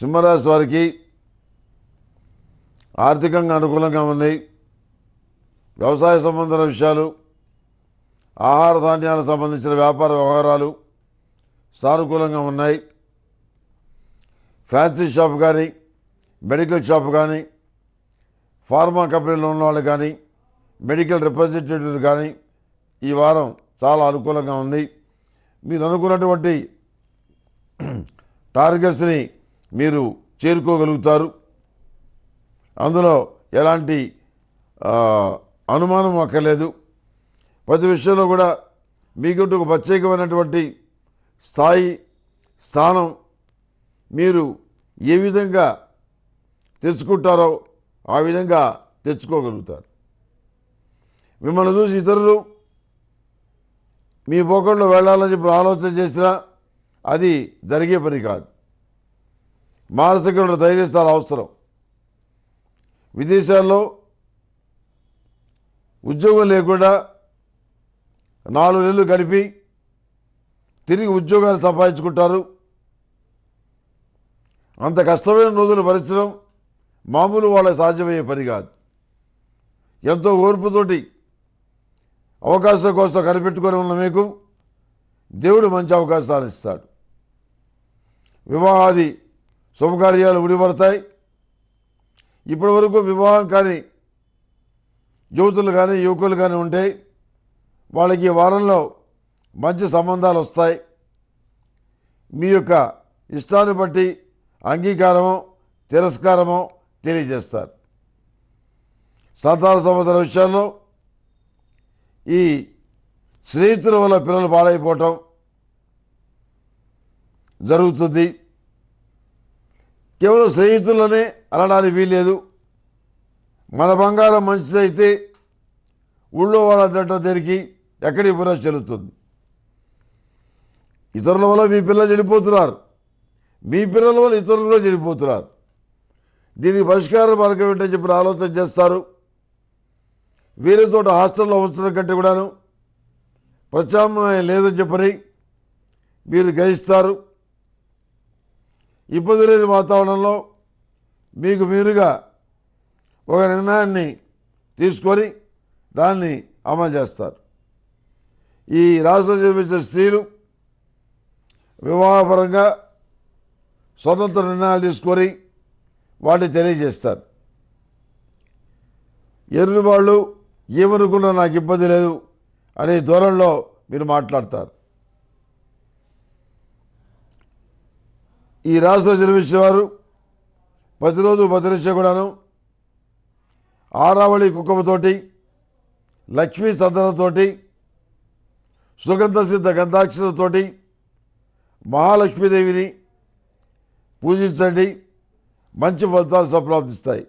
సింహరాశి వారికి ఆర్థికంగా అనుకూలంగా ఉన్నాయి వ్యవసాయ సంబంధించిన విషయాలు ఆహార ధాన్యాలకు సంబంధించిన వ్యాపార వ్యవహారాలు సానుకూలంగా ఉన్నాయి ఫ్యాన్సీ షాప్ కానీ మెడికల్ షాప్ కానీ ఫార్మా కంపెనీలో ఉన్న వాళ్ళు కానీ మెడికల్ రిప్రజెంటేటివ్లు కానీ ఈ వారం చాలా అనుకూలంగా ఉంది మీరు అనుకున్నటువంటి టార్గెట్స్ని మీరు చేరుకోగలుగుతారు అందులో ఎలాంటి అనుమానం అక్కర్లేదు ప్రతి విషయంలో కూడా మీకుంటూ ఒక ప్రత్యేకమైనటువంటి స్థాయి స్థానం మీరు ఏ విధంగా తెచ్చుకుంటారో ఆ విధంగా తెచ్చుకోగలుగుతారు మిమ్మల్ని చూసి ఇతరులు మీ పోకంలో వెళ్ళాలని చెప్పి ఆలోచన చేసినా అది జరిగే పని కాదు మానసికులను దయచేసి చాలా అవసరం విదేశాల్లో ఉద్యోగం లేకుండా నాలుగు నెలలు గడిపి తిరిగి ఉద్యోగాలు సంపాదించుకుంటారు అంత కష్టమైన రోజులు భరించడం మామూలు వాళ్ళకి సాధ్యమయ్యే పని కాదు ఎంతో ఓర్పుతోటి అవకాశం కోసం కనిపెట్టుకొని ఉన్న మీకు దేవుడు మంచి అవకాశాలు ఇస్తాడు వివాహాది శుభకార్యాలు ఉడిపడతాయి ఇప్పటి వరకు వివాహం కానీ యువతులు కానీ యువకులు కానీ ఉంటాయి వాళ్ళకి వారంలో మంచి సంబంధాలు వస్తాయి మీ యొక్క ఇష్టాన్ని బట్టి అంగీకారము తిరస్కారము తెలియజేస్తారు సంతాన సంబంధాల విషయాల్లో ఈ స్నేహితుల వల్ల పిల్లలు పాడైపోవటం జరుగుతుంది కేవలం స్నేహితులనే అనడానికి వీల్లేదు మన బంగారం మంచిదైతే ఊళ్ళో వాళ్ళ దట్ట దొరికి ఎక్కడికి పురా చెల్లుతుంది ఇతరుల వల్ల మీ పిల్లలు చెడిపోతున్నారు మీ పిల్లల వల్ల ఇతరులు కూడా చెడిపోతున్నారు దీనికి పరిష్కార మార్గం ఏంటని చెప్పిన ఆలోచన చేస్తారు వేరే హాస్టల్లో ఉంచడం కంటే కూడాను ప్రత్యామ్నాయం లేదని చెప్పని మీరు గ్రహిస్తారు ఇబ్బంది లేని వాతావరణంలో మీకు మీరుగా ఒక నిర్ణయాన్ని తీసుకొని దాన్ని అమలు చేస్తారు ఈ రాష్ట్ర చూపించిన స్త్రీలు వివాహపరంగా స్వతంత్ర నిర్ణయాలు తీసుకొని వాటిని తెలియజేస్తారు ఎరుని వాళ్ళు ఏమనుకున్నా నాకు ఇబ్బంది లేదు అనే ధోరణిలో మీరు మాట్లాడతారు ఈ రాశిలో జన్మించిన వారు ప్రతిరోజు భద్రించే కూడాను ఆరావళి కుక్కమతోటి లక్ష్మీ చందనంతోటి సుగంధ సిద్ధ గంధాక్షరతోటి మహాలక్ష్మీదేవిని పూజించండి మంచి ఫలితాలు సంప్రాప్తిస్తాయి